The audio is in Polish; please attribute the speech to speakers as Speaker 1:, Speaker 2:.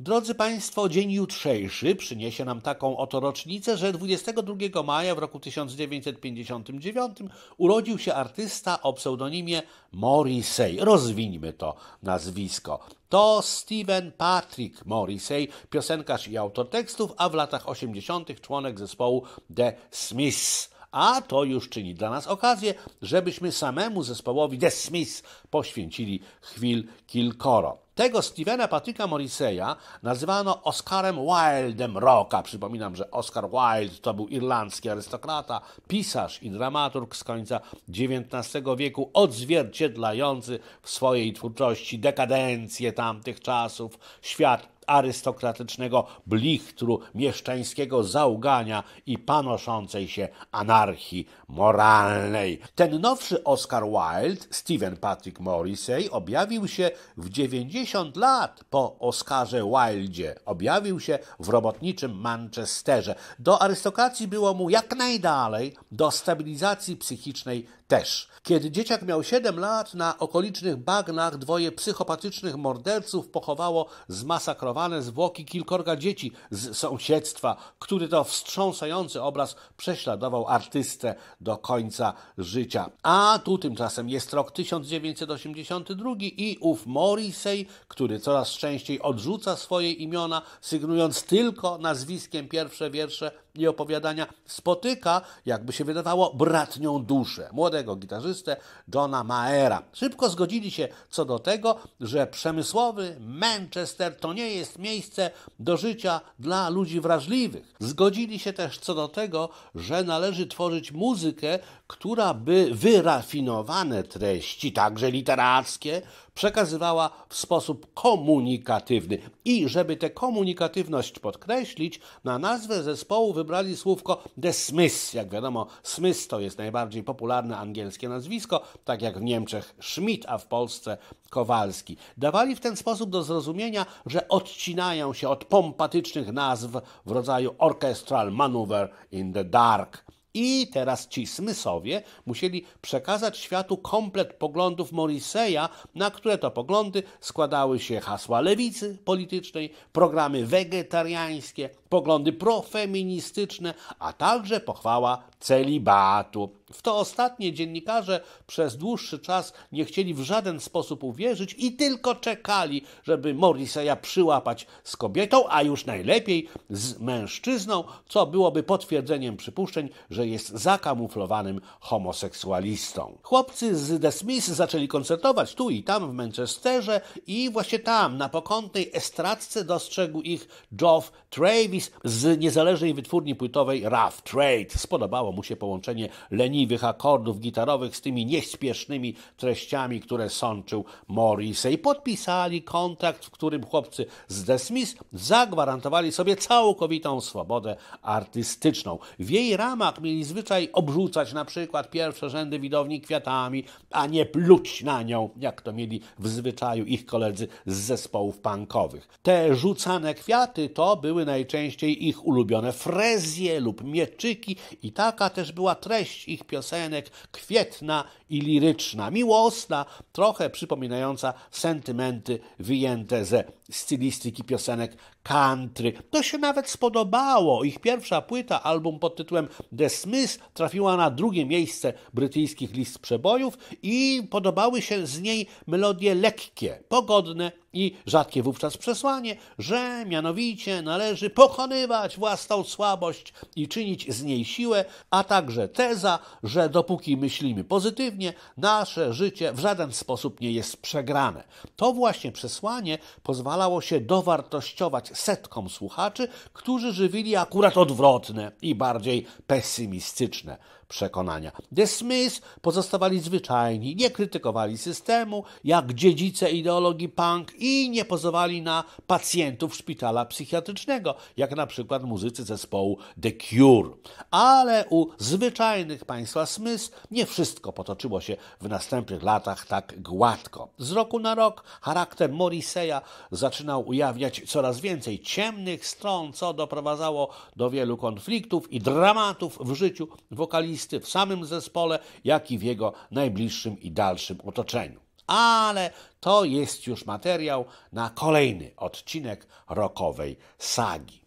Speaker 1: Drodzy Państwo, dzień jutrzejszy przyniesie nam taką oto rocznicę, że 22 maja w roku 1959 urodził się artysta o pseudonimie Morrissey. Rozwińmy to nazwisko. To Steven Patrick Morrissey, piosenkarz i autor tekstów, a w latach 80. członek zespołu The Smiths a to już czyni dla nas okazję, żebyśmy samemu zespołowi The Smiths poświęcili chwil kilkoro. Tego Stevena Patryka Morriseya nazywano Oscarem Wildem Rocka. Przypominam, że Oscar Wilde to był irlandzki arystokrata, pisarz i dramaturg z końca XIX wieku, odzwierciedlający w swojej twórczości dekadencję tamtych czasów, świat arystokratycznego blichtru mieszczańskiego załgania i panoszącej się anarchii moralnej. Ten nowszy Oscar Wilde, Stephen Patrick Morrissey, objawił się w 90 lat po Oscarze Wilde, Objawił się w robotniczym Manchesterze. Do arystokracji było mu jak najdalej, do stabilizacji psychicznej też. Kiedy dzieciak miał 7 lat, na okolicznych bagnach dwoje psychopatycznych morderców pochowało zmasakrowanych ekshumowane zwłoki kilkorga dzieci z sąsiedztwa, który to wstrząsający obraz prześladował artystę do końca życia. A tu tymczasem jest rok 1982 i ów Morrissey, który coraz częściej odrzuca swoje imiona, sygnując tylko nazwiskiem pierwsze wiersze i opowiadania spotyka, jakby się wydawało, bratnią duszę młodego gitarzystę Johna Maera. Szybko zgodzili się co do tego, że przemysłowy Manchester to nie jest miejsce do życia dla ludzi wrażliwych. Zgodzili się też co do tego, że należy tworzyć muzykę, która by wyrafinowane treści, także literackie, przekazywała w sposób komunikatywny. I żeby tę komunikatywność podkreślić, na nazwę zespołu wybrali słówko The Smith. Jak wiadomo, Smith to jest najbardziej popularne angielskie nazwisko, tak jak w Niemczech Schmidt, a w Polsce Kowalski. Dawali w ten sposób do zrozumienia, że odcinają się od pompatycznych nazw w rodzaju orchestral maneuver in the dark. I teraz ci Smysowie musieli przekazać światu komplet poglądów Morriseya, na które to poglądy składały się hasła lewicy politycznej, programy wegetariańskie, poglądy profeministyczne, a także pochwała celibatu. W to ostatnie dziennikarze przez dłuższy czas nie chcieli w żaden sposób uwierzyć i tylko czekali, żeby Morriseya przyłapać z kobietą, a już najlepiej z mężczyzną, co byłoby potwierdzeniem przypuszczeń, że jest zakamuflowanym homoseksualistą. Chłopcy z The Smiths zaczęli koncertować tu i tam w Manchesterze i właśnie tam, na pokątnej estradce dostrzegł ich Geoff Travis, z niezależnej wytwórni płytowej Rough Trade. Spodobało mu się połączenie leniwych akordów gitarowych z tymi nieśpiesznymi treściami, które sączył Morrissey. Podpisali kontrakt, w którym chłopcy z The zagwarantowali sobie całkowitą swobodę artystyczną. W jej ramach mieli zwyczaj obrzucać na przykład pierwsze rzędy widowni kwiatami, a nie pluć na nią, jak to mieli w zwyczaju ich koledzy z zespołów punkowych. Te rzucane kwiaty to były najczęściej najczęściej ich ulubione frezje lub mieczyki i taka też była treść ich piosenek kwietna i liryczna, miłosna, trochę przypominająca sentymenty wyjęte ze stylistyki piosenek country. To się nawet spodobało. Ich pierwsza płyta, album pod tytułem The Smith, trafiła na drugie miejsce brytyjskich list przebojów i podobały się z niej melodie lekkie, pogodne, i rzadkie wówczas przesłanie, że mianowicie należy pokonywać własną słabość i czynić z niej siłę, a także teza, że dopóki myślimy pozytywnie, nasze życie w żaden sposób nie jest przegrane. To właśnie przesłanie pozwalało się dowartościować setkom słuchaczy, którzy żywili akurat odwrotne i bardziej pesymistyczne przekonania. The Smiths pozostawali zwyczajni, nie krytykowali systemu, jak dziedzice ideologii punk i nie pozowali na pacjentów szpitala psychiatrycznego, jak na przykład muzycy zespołu The Cure. Ale u zwyczajnych państwa Smith nie wszystko potoczyło się w następnych latach tak gładko. Z roku na rok charakter Morriseya zaczynał ujawniać coraz więcej ciemnych stron, co doprowadzało do wielu konfliktów i dramatów w życiu wokalisty w samym zespole, jak i w jego najbliższym i dalszym otoczeniu ale to jest już materiał na kolejny odcinek rokowej sagi.